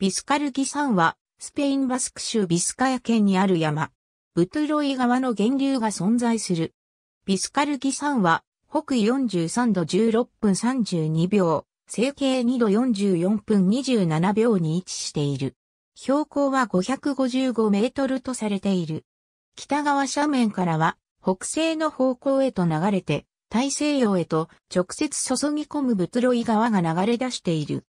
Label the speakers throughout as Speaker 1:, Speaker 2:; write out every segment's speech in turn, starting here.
Speaker 1: ビスカルギ山は、スペインバスク州ビスカヤ県にある山、ブトゥロイ川の源流が存在する。ビスカルギ山は、北緯43度16分32秒、西経2度44分27秒に位置している。標高は555メートルとされている。北側斜面からは、北西の方向へと流れて、大西洋へと直接注ぎ込むブトゥロイ川が流れ出している。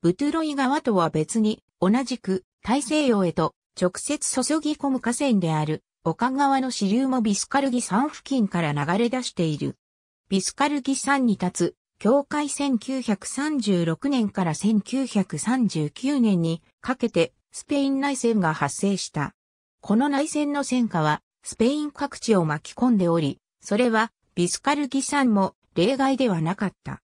Speaker 1: ブトゥロイ川とは別に、同じく大西洋へと直接注ぎ込む河川である、丘川の支流もビスカルギ山付近から流れ出している。ビスカルギ山に立つ、境界1936年から1939年にかけてスペイン内戦が発生した。この内戦の戦火はスペイン各地を巻き込んでおり、それはビスカルギ山も例外ではなかった。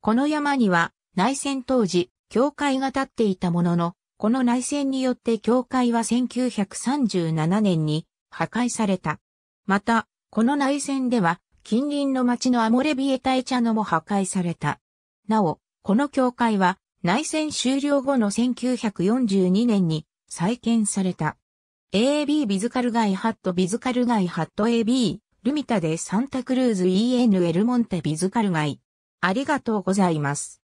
Speaker 1: この山には内戦当時教会が建っていたものの、この内戦によって教会は1937年に破壊された。また、この内戦では、近隣の町のアモレビエタイチャノも破壊された。なお、この教会は、内戦終了後の1942年に再建された。AAB ビズカルガイハットビズカルガイハット AB ルミタでサンタクルーズ EN エルモンテビズカルガイ。ありがとうございます。